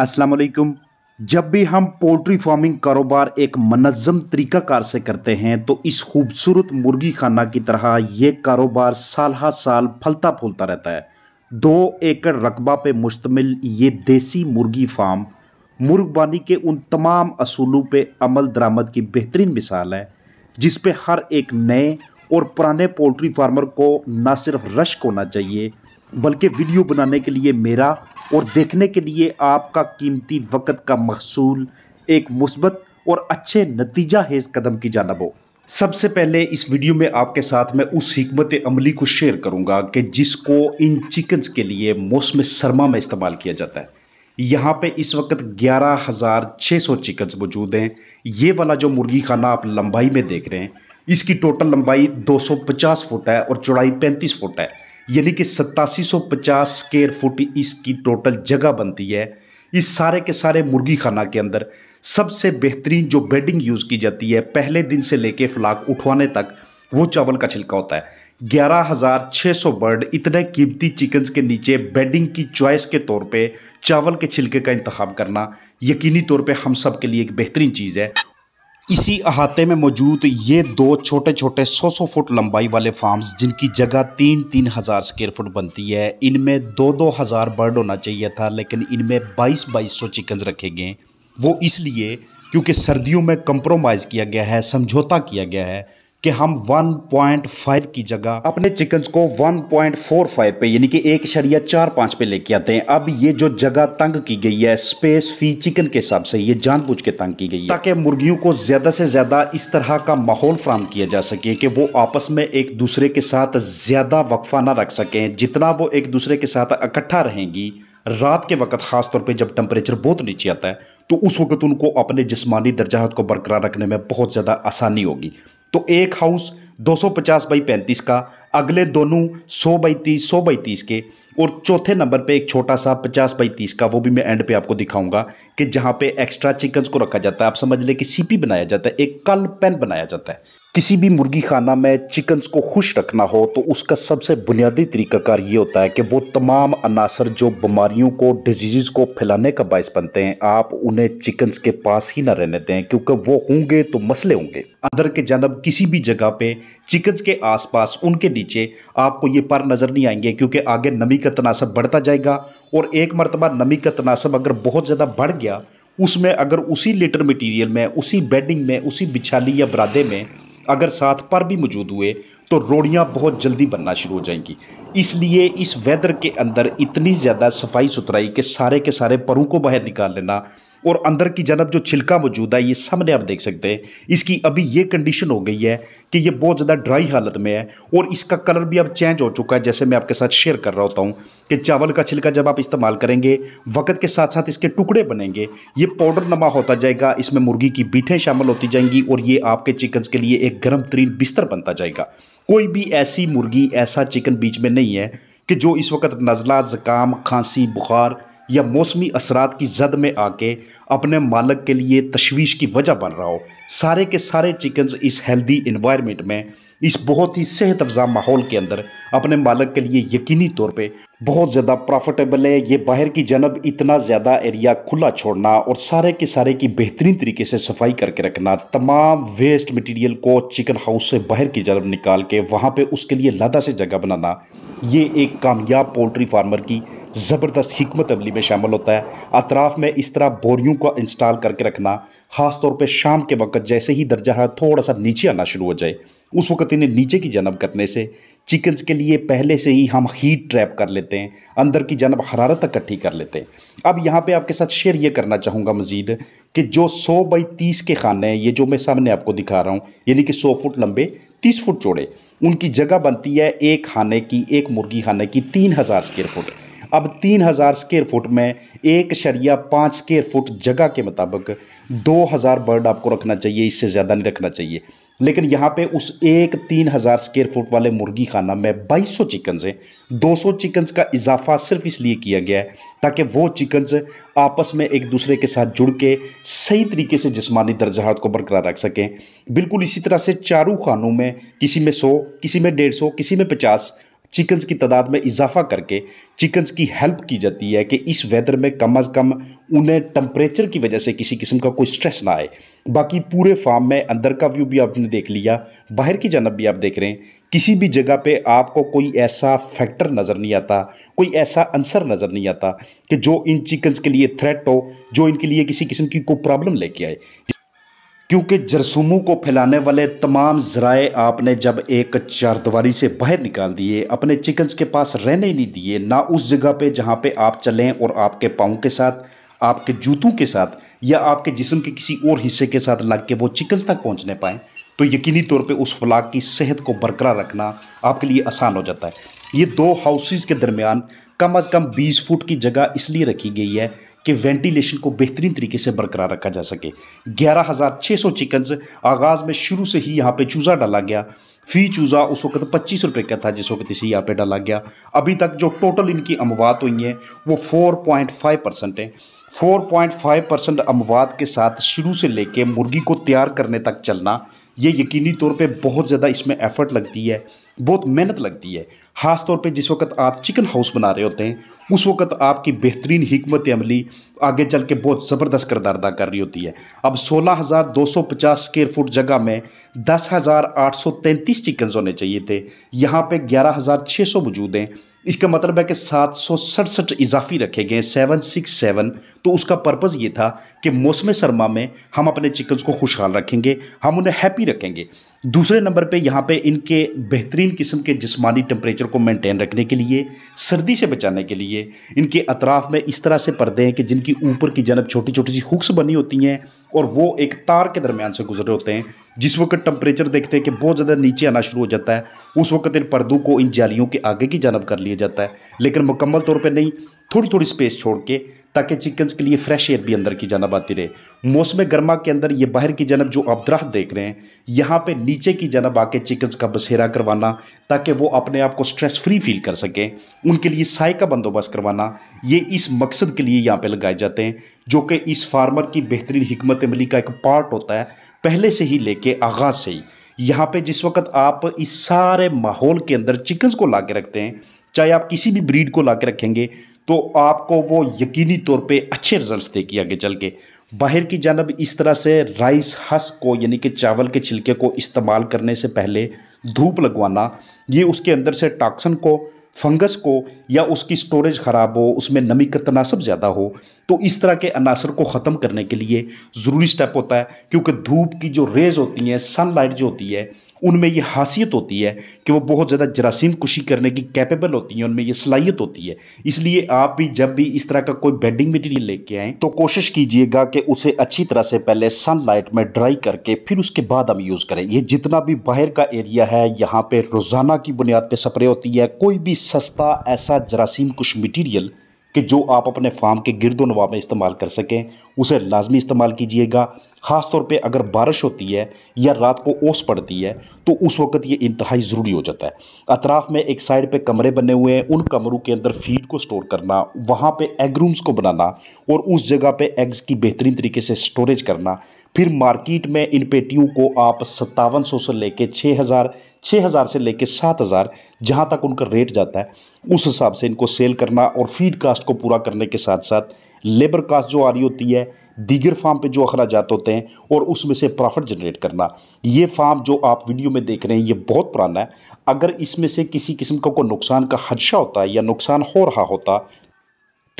अस्सलाम वालेकुम जब भी हम पोल्ट्री फार्मिंग कारोबार एक मनज़म तरीक़ाकार से करते हैं तो इस खूबसूरत मुर्गी खाना की तरह ये कारोबार साल हा साल फलता फूलता रहता है दो एकड़ रकबा पे मुश्तमिल ये देसी मुर्गी फार्म मुर्गबानी के उन तमाम असूलों पे अमल दरामद की बेहतरीन मिसाल है जिस पे हर एक नए और पुराने पोल्ट्री फार्मर को ना सिर्फ रश्क होना चाहिए बल्कि वीडियो बनाने के लिए मेरा और देखने के लिए आपका कीमती वक़्त का महसूल एक मुस्बत और अच्छे नतीजा हेज कदम की जानब हो सबसे पहले इस वीडियो में आपके साथ मैं उस हमत अमली को शेयर करूंगा कि जिसको इन चिकन्स के लिए मौसम सरमा में इस्तेमाल किया जाता है यहाँ पे इस वक्त ग्यारह हज़ार छः सौ चिकन्स मौजूद हैं ये वाला जो मुर्गी खाना आप लंबाई में देख रहे हैं इसकी टोटल लंबाई 250 फुट है और चौड़ाई 35 फुट है यानी कि सत्तासी सौ पचास स्केयर फुट इसकी टोटल जगह बनती है इस सारे के सारे मुर्गी खाना के अंदर सबसे बेहतरीन जो बेडिंग यूज़ की जाती है पहले दिन से लेके फ्लाक उठवाने तक वो चावल का छिलका होता है ग्यारह हज़ार छः सौ बर्ड इतने कीमती चिकन्स के नीचे बेडिंग की चॉइस के तौर पे चावल के छिलके का इंतखब करना यकीनी तौर पे हम सब के लिए एक बेहतरीन चीज़ है इसी अहाते में मौजूद ये दो छोटे छोटे 100-100 फुट लंबाई वाले फार्म्स जिनकी जगह तीन तीन हज़ार स्क्वेयर फुट बनती है इनमें दो दो हज़ार बर्ड होना चाहिए था लेकिन इनमें बाईस बाईस सौ चिकन्स रखे गए वो इसलिए क्योंकि सर्दियों में कंप्रोमाइज़ किया गया है समझौता किया गया है कि हम 1.5 की जगह अपने चिकन को 1.45 पे यानी कि एक शरिया चार पाँच पे लेके आते हैं अब ये जो जगह तंग की गई है स्पेस फी चिकन के हिसाब से ये जानबूझ के तंग की गई है ताकि मुर्गियों को ज़्यादा से ज़्यादा इस तरह का माहौल फ्राहम किया जा सके कि वो आपस में एक दूसरे के साथ ज़्यादा वक्फा ना रख सकें जितना वो एक दूसरे के साथ इकट्ठा रहेंगी रात के वक्त ख़ास तौर पे जब टेम्परेचर बहुत नीचे आता है तो उस वक्त उनको अपने जिस्मानी दर्जात को बरकरार रखने में बहुत ज़्यादा आसानी होगी तो एक हाउस 250 बाई पैंतीस का अगले दोनों 100 बाई तीस सौ बाई तीस के और चौथे नंबर पे एक छोटा सा 50 बाई तीस का वो भी मैं एंड पे आपको दिखाऊंगा कि जहाँ पे एक्स्ट्रा चिकन्स को रखा जाता है आप समझ लें कि सीपी बनाया जाता है एक कल पेन बनाया जाता है किसी भी मुर्गी खाना में चिकन्स को खुश रखना हो तो उसका सबसे बुनियादी तरीकाकार ये होता है कि वो तमाम अनासर जो बीमारियों को डिजीज़ को फैलाने का बायस बनते हैं आप उन्हें चिकन्स के पास ही ना रहने दें क्योंकि वो होंगे तो मसले होंगे अंदर के जानब किसी भी जगह पे चिकन्स के आसपास उनके नीचे आपको ये पर नज़र नहीं आएंगे क्योंकि आगे नमी का तनासब बढ़ता जाएगा और एक मरतबा नमी का तनासब अगर बहुत ज़्यादा बढ़ गया उसमें अगर उसी लेटर मटीरियल में उसी बेडिंग में उसी बिछाली या बरादे में अगर साथ पर भी मौजूद हुए तो रोड़ियाँ बहुत जल्दी बनना शुरू हो जाएंगी इसलिए इस वेदर के अंदर इतनी ज़्यादा सफाई सुथराई के सारे के सारे परों को बाहर निकाल लेना और अंदर की जनब जो छिलका मौजूद है ये सामने आप देख सकते हैं इसकी अभी ये कंडीशन हो गई है कि ये बहुत ज़्यादा ड्राई हालत में है और इसका कलर भी अब चेंज हो चुका है जैसे मैं आपके साथ शेयर कर रहा होता हूँ कि चावल का छिलका जब आप इस्तेमाल करेंगे वक्त के साथ साथ इसके टुकड़े बनेंगे ये पाउडर नमा होता जाएगा इसमें मुर्गी की बीठें शामिल होती जाएंगी और ये आपके चिकन्स के लिए एक गर्म तरीन बिस्तर बनता जाएगा कोई भी ऐसी मुर्गी ऐसा चिकन बीच में नहीं है कि जो इस वक्त नज़ला जकाम खांसी बुखार या मौसमी असरात की जद में आके अपने मालक के लिए तशवीश की वजह बन रहा हो सारे के सारे चिकन्स इस हेल्दी इन्वायरमेंट में इस बहुत ही सेहत अफजा माहौल के अंदर अपने मालक के लिए यकीनी तौर पे बहुत ज़्यादा प्रॉफिटेबल है ये बाहर की जनब इतना ज़्यादा एरिया खुला छोड़ना और सारे के सारे की बेहतरीन तरीके से सफाई करके रखना तमाम वेस्ट मटेरियल को चिकन हाउस से बाहर की जनब निकाल के वहाँ पे उसके लिए लादा से जगह बनाना ये एक कामयाब पोल्ट्री फार्मर की ज़बरदस्त हमत अमली में शामिल होता है अतराफ़ में इस तरह बोरियों को इंस्टॉल करके रखना ख़ास तौर पे शाम के वक्त जैसे ही दर्जा हर थोड़ा सा नीचे आना शुरू हो जाए उस वक्त इन्हें नीचे की जनब करने से चिकन्स के लिए पहले से ही हम हीट ट्रैप कर लेते हैं अंदर की जनब हरारत इकट्ठी कर लेते हैं अब यहाँ पे आपके साथ शेयर ये करना चाहूँगा मज़ीद कि जो 100 बाई 30 के खाने हैं ये जो मैं सामने आपको दिखा रहा हूँ यानी कि 100 फुट लंबे 30 फुट चौड़े उनकी जगह बनती है एक खाने की एक मुर्गी खाने की तीन हज़ार स्क्वेयर फुट अब तीन हज़ार स्केयर फुट में एक शरिया पाँच स्केयर फुट जगह के मुताबिक दो हज़ार बर्ड आपको रखना चाहिए इससे ज़्यादा नहीं रखना चाहिए लेकिन यहाँ पे उस एक तीन हज़ार स्केयर फुट वाले मुर्गी खाना में बाईस सौ चिकन्स हैं दो सौ चिकन्स का इजाफा सिर्फ इसलिए किया गया है ताकि वो चिकन्स आपस में एक दूसरे के साथ जुड़ के सही तरीके से जिसमानी दर्जात को बरकरार रख सकें बिल्कुल इसी तरह से चारों खानों में किसी में सौ किसी में डेढ़ सौ किसी में पचास चिकन्स की तादाद में इजाफा करके चिकन्स की हेल्प की जाती है कि इस वेदर में कम अज़ कम उन्हें टम्परेचर की वजह से किसी किस्म का कोई स्ट्रेस ना आए बाकी पूरे फार्म में अंदर का व्यू भी आपने देख लिया बाहर की जानब भी आप देख रहे हैं किसी भी जगह पे आपको कोई ऐसा फैक्टर नज़र नहीं आता कोई ऐसा आंसर नज़र नहीं आता कि जो इन चिकन्स के लिए थ्रेट हो जो इनके लिए किसी किस्म की कोई प्रॉब्लम लेके आए क्योंकि जरसूमों को फैलाने वाले तमाम ज़राए आपने जब एक चारदवारी से बाहर निकाल दिए अपने चिकन्स के पास रहने ही नहीं दिए ना उस जगह पे जहाँ पे आप चलें और आपके पाँव के साथ आपके जूतों के साथ या आपके जिसम के किसी और हिस्से के साथ लग के वो चिकन्स तक पहुँचने पाएँ तो यकीनी तौर पे उस फ्लाक की सेहत को बरकरार रखना आपके लिए आसान हो जाता है ये दो हाउसेज़ के दरमियान कम अज़ कम बीस फुट की जगह इसलिए रखी गई है कि वेंटिलेशन को बेहतरीन तरीके से बरकरार रखा जा सके ग्यारह हज़ार छः सौ चिकन्स आगाज़ में शुरू से ही यहाँ पे चूज़ा डाला गया फ़ी चूज़ा उस वक्त पच्चीस रुपये का था जिस वक्त इसे यहाँ पे डाला गया अभी तक जो टोटल इनकी अमवात हुई हैं वो four point five percent point 4.5 percent अमवात के साथ शुरू से कर मुर्गी को तैयार करने तक चलना ये यकीनी तौर पर बहुत ज़्यादा इसमें एफर्ट लगती है बहुत मेहनत लगती है ख़ास तौर पे जिस वक्त आप चिकन हाउस बना रहे होते हैं उस वक्त आपकी बेहतरीन हमत अमली आगे चल के बहुत ज़बरदस्त करदार अदा कर रही होती है अब 16,250 स्क्वेयर फुट जगह में 10,833 चिकन्स होने चाहिए थे यहाँ पे 11,600 वजूद हैं इसका मतलब है कि सात सौ सड़सठ इजाफी रखे गए सेवन सिक्स सेवन तो उसका पर्पज़ ये था कि मौसम सरमा में हम अपने चिकन्स को खुशहाल रखेंगे हम उन्हें हैप्पी रखेंगे दूसरे नंबर पे यहाँ पे इनके बेहतरीन किस्म के जिस्मानी टम्परेचर को मेंटेन रखने के लिए सर्दी से बचाने के लिए इनके अतराफ़ में इस तरह से पर्दे हैं कि जिनकी ऊपर की जनब छोटी छोटी सी हुक्स बनी होती हैं और वो एक तार के दरमियान से गुजरे होते हैं जिस वक्त टेम्परेचर देखते हैं कि बहुत ज़्यादा नीचे आना शुरू हो जाता है उस वक्त इन पर्दों को इन जालियों के आगे की जानब कर लिया जाता है लेकिन मुकम्मल तौर पर नहीं थोड़ी थोड़ी स्पेस छोड़ के ताकि चिकन्स के लिए फ्रेश एयर भी अंदर की जानब आती रहे मौसम गर्मा के अंदर ये बाहर की जानब जो आप दरख्त देख रहे हैं यहाँ पे नीचे की जानब आके चिकन्स का बसेरा करवाना ताकि वो अपने आप को स्ट्रेस फ्री फील कर सकें उनके लिए साय का बंदोबस्त करवाना ये इस मकसद के लिए यहाँ पे लगाए जाते हैं जो कि इस फार्मर की बेहतरीन हमत मिली का एक पार्ट होता है पहले से ही लेके आगाज़ से ही यहाँ पे जिस वक्त आप इस सारे माहौल के अंदर चिकन्स को ला के रखते हैं चाहे आप किसी भी ब्रीड को ला के रखेंगे तो आपको वो यकीनी तौर पे अच्छे रिजल्ट्स देगी आगे चल के बाहर की जानब इस तरह से राइस हस को यानी कि चावल के छिलके को इस्तेमाल करने से पहले धूप लगवाना ये उसके अंदर से टॉक्सन को फंगस को या उसकी स्टोरेज ख़राब हो उसमें नमी का तनासब ज़्यादा हो तो इस तरह के अनासर को ख़त्म करने के लिए ज़रूरी स्टेप होता है क्योंकि धूप की जो रेज़ होती हैं सनलाइट जो होती है उनमें ये हासियत होती है कि वो बहुत ज़्यादा जरासीम कुशी करने की कैपेबल होती हैं उनमें ये सलाहियत होती है इसलिए आप भी जब भी इस तरह का कोई बेडिंग मटीरियल लेके आएँ तो कोशिश कीजिएगा कि उसे अच्छी तरह से पहले सनलाइट में ड्राई करके फिर उसके बाद हम यूज़ करें ये जितना भी बाहर का एरिया है यहाँ पर रोज़ाना की बुनियाद पर स्प्रे होती है कोई भी सस्ता ऐसा जरासीम कुछ मटीरियल कि जो आप अपने फार्म के गिरदो नवा में इस्तेमाल कर सकें उसे लाजमी इस्तेमाल कीजिएगा ख़ास तौर पे अगर बारिश होती है या रात को ओस पड़ती है तो उस वक्त ये इंतहाई ज़रूरी हो जाता है अतराफ़ में एक साइड पे कमरे बने हुए हैं उन कमरों के अंदर फीड को स्टोर करना वहाँ पे एग रूम्स को बनाना और उस जगह पे एग्स की बेहतरीन तरीके से स्टोरेज करना फिर मार्केट में इन पेटियों को आप सत्तावन सौ से लेके छः हज़ार छः हज़ार से लेके सात हज़ार जहाँ तक उनका रेट जाता है उस हिसाब से इनको सेल करना और फीड कास्ट को पूरा करने के साथ साथ लेबर कास्ट जो आ रही होती है दीगर फार्म पे जो अखराज होते हैं और उसमें से प्रॉफिट जनरेट करना ये फार्म जो आप वीडियो में देख रहे हैं ये बहुत पुराना है अगर इसमें से किसी किस्म का को कोई नुकसान का हदशा होता है या नुकसान हो रहा होता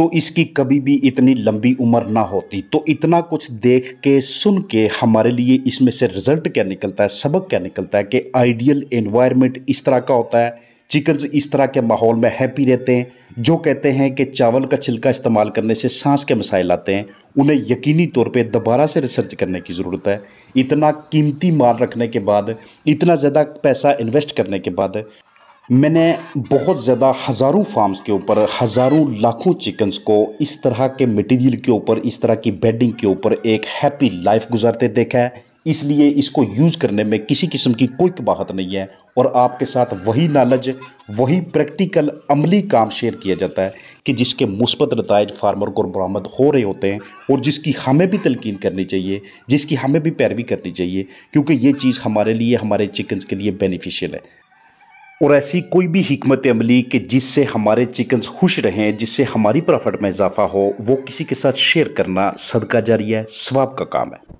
तो इसकी कभी भी इतनी लंबी उम्र ना होती तो इतना कुछ देख के सुन के हमारे लिए इसमें से रिजल्ट क्या निकलता है सबक क्या निकलता है कि आइडियल एनवायरनमेंट इस तरह का होता है चिकन्स इस तरह के माहौल में हैप्पी रहते हैं जो कहते हैं कि चावल का छिलका इस्तेमाल करने से सांस के मसाइल आते हैं उन्हें यकीनी तौर पे दोबारा से रिसर्च करने की ज़रूरत है इतना कीमती माल रखने के बाद इतना ज़्यादा पैसा इन्वेस्ट करने के बाद मैंने बहुत ज़्यादा हज़ारों फार्म्स के ऊपर हज़ारों लाखों चिकन्स को इस तरह के मटेरियल के ऊपर इस तरह की बेडिंग के ऊपर एक हैप्पी लाइफ गुजारते देखा है इसलिए इसको यूज़ करने में किसी किस्म की कोई कबाहत नहीं है और आपके साथ वही नॉलेज वही प्रैक्टिकल अमली काम शेयर किया जाता है कि जिसके मुस्बत नतज फार्मर को बरामद हो रहे होते हैं और जिसकी हमें भी तलकिन करनी चाहिए जिसकी हमें भी पैरवी करनी चाहिए क्योंकि ये चीज़ हमारे लिए हमारे चिकन्स के लिए बेनिफिशियल है और ऐसी कोई भी हमत अमली कि जिससे हमारे चिकन्स खुश रहें जिससे हमारी प्रॉफिट में इजाफा हो वो किसी के साथ शेयर करना सदका जारी है स्वाब का काम है